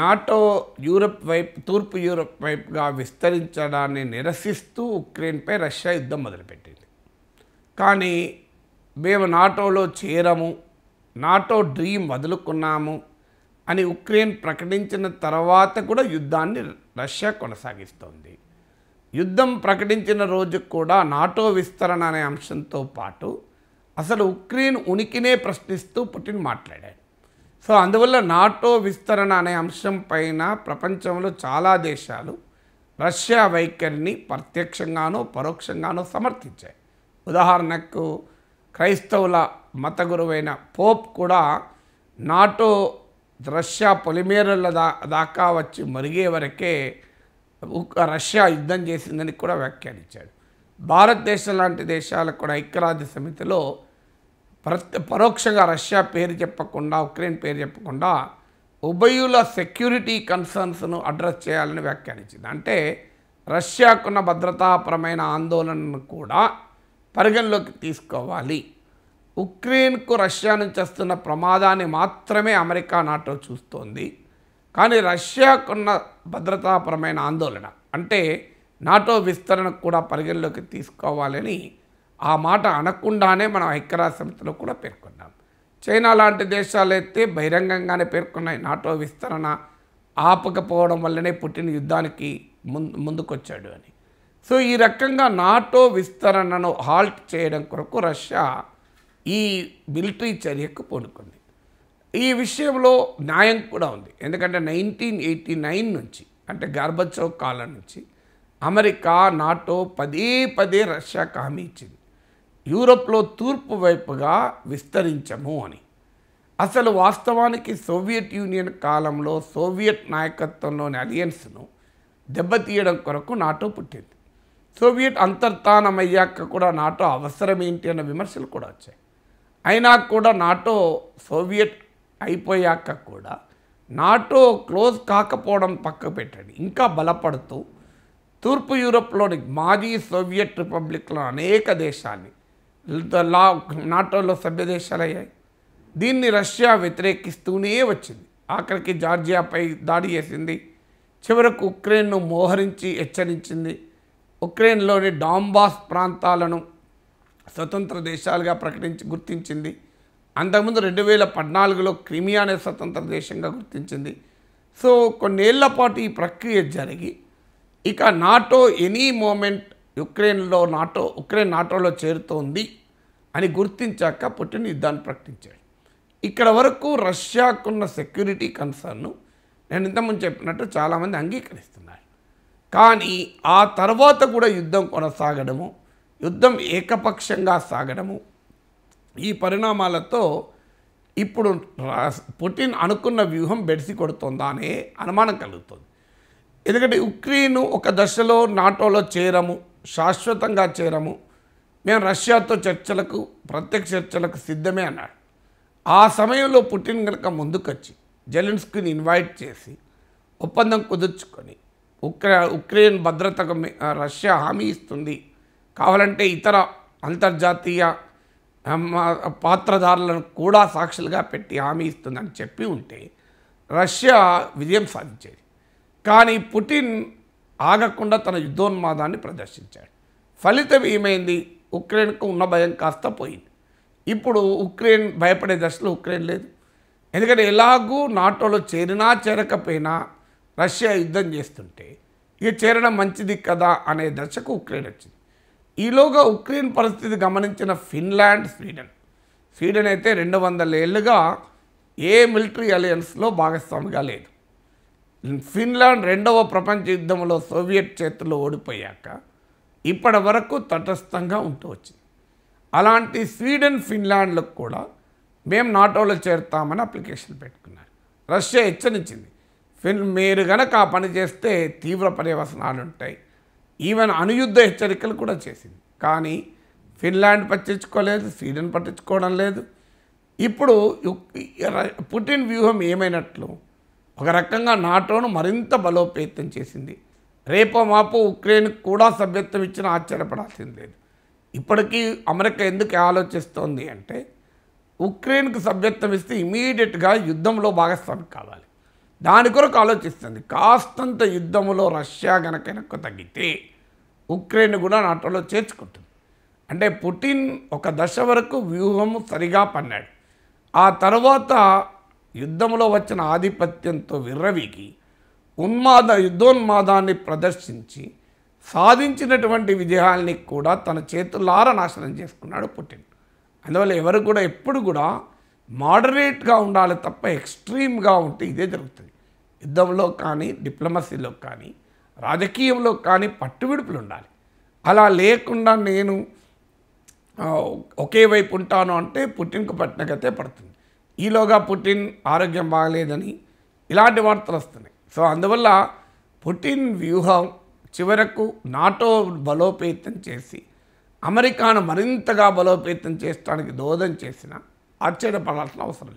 NATO Europe వైపు తూర్పు Europe వైపుగా విస్తరించడాన్ని నిరసిస్తూ ఉక్రెయిన్పై రష్యా యుద్ధం మొదలుపెట్టింది కానీ మేము నాటోలో చేరము నాటో డ్రీమ్ వదులుకున్నాము అని ఉక్రెయిన్ ప్రకటించిన తర్వాత కూడా యుద్ధాన్ని రష్యా కొనసాగిస్తోంది యుద్ధం ప్రకటించిన రోజు కూడా నాటో విస్తరణ అనే అంశంతో పాటు అసలు ఉక్రెయిన్ ఉనికినే ప్రశ్నిస్తూ పుటిన్ మాట్లాడాడు సో అందువల్ల నాటో విస్తరణ అనే అంశం పైన ప్రపంచంలో చాలా దేశాలు రష్యా వైఖరిని ప్రత్యక్షంగానో పరోక్షంగానో సమర్థించాయి ఉదాహరణకు క్రైస్తవుల మత గురువైన పోప్ కూడా నాటో రష్యా పొలిమేరల దా దాకా వచ్చి మరిగే వరకే రష్యా యుద్ధం చేసిందని కూడా వ్యాఖ్యానించాడు భారతదేశం లాంటి దేశాలకు కూడా ఐక్యరాజ్య సమితిలో పరోక్షంగా రష్యా పేరు చెప్పకుండా ఉక్రెయిన్ పేరు చెప్పకుండా ఉభయుల సెక్యూరిటీ కన్సర్న్స్ను అడ్రస్ చేయాలని వ్యాఖ్యానించింది అంటే రష్యాకున్న భద్రతాపరమైన ఆందోళనను కూడా పరిగణలోకి తీసుకోవాలి ఉక్రెయిన్కు రష్యా నుంచి వస్తున్న ప్రమాదాన్ని మాత్రమే అమెరికా నాటో చూస్తోంది కానీ రష్యాకున్న భద్రతాపరమైన ఆందోళన అంటే నాటో విస్తరణకు కూడా పరిగణలోకి తీసుకోవాలని ఆ మాట అనకుండానే మనం ఐక్యరాజ్య సమితిలో కూడా పేర్కొన్నాం చైనా లాంటి దేశాలు అయితే బహిరంగంగానే పేర్కొన్నాయి నాటో విస్తరణ ఆపకపోవడం వల్లనే పుట్టిన యుద్ధానికి ముందు ముందుకొచ్చాడు అని సో ఈ రకంగా నాటో విస్తరణను హాల్ట్ చేయడం కొరకు రష్యా ఈ మిలిటరీ చర్యకు పూనుకుంది ఈ విషయంలో న్యాయం కూడా ఉంది ఎందుకంటే నైన్టీన్ ఎయిటీ నైన్ నుంచి అంటే గర్భచౌక్ కాలం నుంచి అమెరికా నాటో పదే పదే రష్యాకు హామీ ఇచ్చింది యూరప్లో తూర్పు వైపుగా విస్తరించము అని అసలు వాస్తవానికి సోవియట్ యూనియన్ కాలంలో సోవియట్ నాయకత్వంలోని అలియన్స్ను దెబ్బతీయడం కొరకు నాటో పుట్టింది సోవియట్ అంతర్ధానమయ్యాక కూడా నాటో అవసరం ఏంటి అన్న విమర్శలు కూడా వచ్చాయి అయినా కూడా నాటో సోవియట్ అయిపోయాక కూడా నాటో క్లోజ్ కాకపోవడం పక్క పెట్టండి ఇంకా బలపడుతూ తూర్పు యూరప్లోని మాజీ సోవియట్ రిపబ్లిక్లో అనేక దేశాన్ని లా నాటోలో అయ్యాయి దీన్ని రష్యా వ్యతిరేకిస్తూనే వచ్చింది ఆఖరికి జార్జియాపై దాడి చేసింది చివరకు ఉక్రెయిన్ను మోహరించి హెచ్చరించింది ఉక్రెయిన్లోని డాంబాస్ ప్రాంతాలను స్వతంత్ర దేశాలుగా ప్రకటించి గుర్తించింది అంతకుముందు రెండు వేల పద్నాలుగులో క్రిమియా అనే స్వతంత్ర దేశంగా గుర్తించింది సో కొన్నేళ్ల పాటు ఈ ప్రక్రియ జరిగి ఇక నాటో ఎనీ మూమెంట్ యుక్రెయిన్లో నాటో ఉక్రెయిన్ నాటోలో చేరుతోంది అని గుర్తించాక పుటిన్ యుద్ధాన్ని ప్రకటించాడు ఇక్కడ వరకు రష్యాకున్న సెక్యూరిటీ కన్సర్ను నేను ఇంతకుముందు చెప్పినట్టు చాలామంది అంగీకరిస్తున్నారు కానీ ఆ తర్వాత కూడా యుద్ధం కొనసాగడము యుద్ధం ఏకపక్షంగా సాగడము ఈ పరిణామాలతో ఇప్పుడు పుటిన్ అనుకున్న వ్యూహం బెడిసి కొడుతుందా అనే అనుమానం కలుగుతుంది ఎందుకంటే ఉక్రెయిన్ ఒక దశలో నాటోలో చేరము శాశ్వతంగా చేరము మేము రష్యాతో చర్చలకు ప్రత్యక్ష చర్చలకు సిద్ధమే అన్నాడు ఆ సమయంలో పుటిన్ కనుక ముందుకొచ్చి జెలెన్స్కిని ఇన్వైట్ చేసి ఒప్పందం కుదుర్చుకొని ఉక్రా ఉక్రెయిన్ భద్రతకు రష్యా హామీ ఇస్తుంది కావాలంటే ఇతర అంతర్జాతీయ పాత్రధారులను కూడా సాక్షులుగా పెట్టి హామీ ఇస్తుందని చెప్పి ఉంటే రష్యా విజయం సాధించేది కానీ పుటిన్ ఆగకుండా తన యుద్ధోన్మాదాన్ని ప్రదర్శించాడు ఫలితం ఏమైంది ఉక్రెయిన్కు ఉన్న భయం కాస్త పోయింది ఇప్పుడు ఉక్రెయిన్ భయపడే దశలో ఉక్రెయిన్ లేదు ఎందుకంటే ఎలాగూ నాటోలో చేరినా చేరకపోయినా రష్యా యుద్ధం చేస్తుంటే ఇక చేరడం మంచిది కదా అనే దశకు ఉక్రెయిన్ వచ్చింది ఈలోగా ఉక్రెయిన్ పరిస్థితి గమనించిన ఫిన్లాండ్ స్వీడన్ స్వీడన్ అయితే రెండు వందల ఏళ్ళుగా ఏ మిలిటరీ అలయన్స్లో భాగస్వామిగా లేదు ఫిన్లాండ్ రెండవ ప్రపంచ యుద్ధంలో సోవియట్ చేతుల్లో ఓడిపోయాక ఇప్పటి వరకు తటస్థంగా ఉంటూ వచ్చింది అలాంటి స్వీడన్ ఫిన్లాండ్లకు కూడా మేము నాటోలో చేరుతామని అప్లికేషన్ పెట్టుకున్నారు రష్యా హెచ్చరించింది ఫిన్ మీరు గనక ఆ పని చేస్తే తీవ్ర పర్యవసనాలు ఉంటాయి ఈవెన్ అనుయుద్ధ హెచ్చరికలు కూడా చేసింది కానీ ఫిన్లాండ్ పట్టించుకోలేదు స్వీడన్ పట్టించుకోవడం లేదు ఇప్పుడు పుటిన్ వ్యూహం ఏమైనట్లు ఒక రకంగా నాటోను మరింత బలోపేతం చేసింది రేపో మాపో ఉక్రెయిన్కు కూడా సభ్యత్వం ఇచ్చిన ఆశ్చర్యపడాల్సింది లేదు ఇప్పటికీ అమెరికా ఎందుకు ఆలోచిస్తోంది అంటే ఉక్రెయిన్కు సభ్యత్వం ఇస్తే ఇమీడియట్గా యుద్ధంలో భాగస్వామి కావాలి దాని కొరకు ఆలోచిస్తుంది కాస్తంత యుద్ధంలో రష్యా గనక వెనక తగ్గితే ఉక్రెయిన్ కూడా నాటోలో చేర్చుకుంటుంది అంటే పుటిన్ ఒక దశ వరకు వ్యూహం సరిగా పన్నాడు ఆ తర్వాత యుద్ధంలో వచ్చిన ఆధిపత్యంతో విర్రవికి ఉన్మాద యుద్ధోన్మాదాన్ని ప్రదర్శించి సాధించినటువంటి విజయాల్ని కూడా తన చేతులార నాశనం చేసుకున్నాడు పుటిన్ అందువల్ల ఎవరు కూడా ఎప్పుడు కూడా మోడరేట్గా ఉండాలి తప్ప ఎక్స్ట్రీమ్గా ఉంటే ఇదే జరుగుతుంది యుద్ధంలో కానీ డిప్లొమసీలో కానీ రాజకీయంలో కానీ పట్టువిడుపులు ఉండాలి అలా లేకుండా నేను ఒకే వైపు ఉంటాను అంటే పుట్టినకు పట్టినకైతే పడుతుంది ఈలోగా పుటిన్ ఆరోగ్యం బాగలేదని ఇలాంటి వార్తలు వస్తున్నాయి సో అందువల్ల పుటిన్ వ్యూహం చివరకు నాటో బలోపేతం చేసి అమెరికాను మరింతగా బలోపేతం చేయడానికి దోదం చేసిన ఆశ్చర్యపడాల్సిన అవసరం లేదు